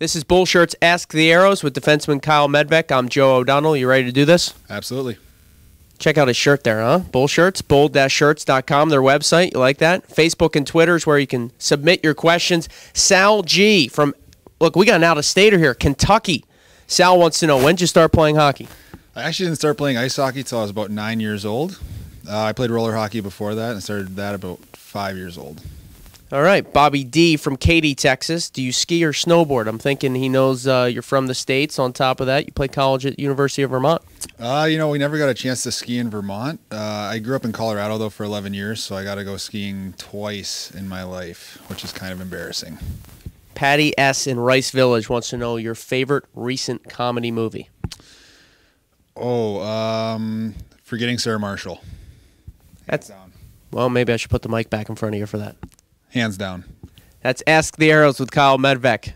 This is Bull Shirts Ask the Arrows with defenseman Kyle Medvec. I'm Joe O'Donnell. You ready to do this? Absolutely. Check out his shirt there, huh? Bull Shirts, bull-shirts.com, their website. You like that? Facebook and Twitter is where you can submit your questions. Sal G from, look, we got an out-of-stater here, Kentucky. Sal wants to know, when did you start playing hockey? I actually didn't start playing ice hockey until I was about nine years old. Uh, I played roller hockey before that and started that about five years old. All right, Bobby D from Katy, Texas. Do you ski or snowboard? I'm thinking he knows uh, you're from the states. On top of that, you play college at University of Vermont. Uh, you know, we never got a chance to ski in Vermont. Uh, I grew up in Colorado though for 11 years, so I got to go skiing twice in my life, which is kind of embarrassing. Patty S in Rice Village wants to know your favorite recent comedy movie. Oh, um, forgetting Sarah Marshall. That's well, maybe I should put the mic back in front of you for that hands down. That's Ask the Arrows with Kyle Medvec.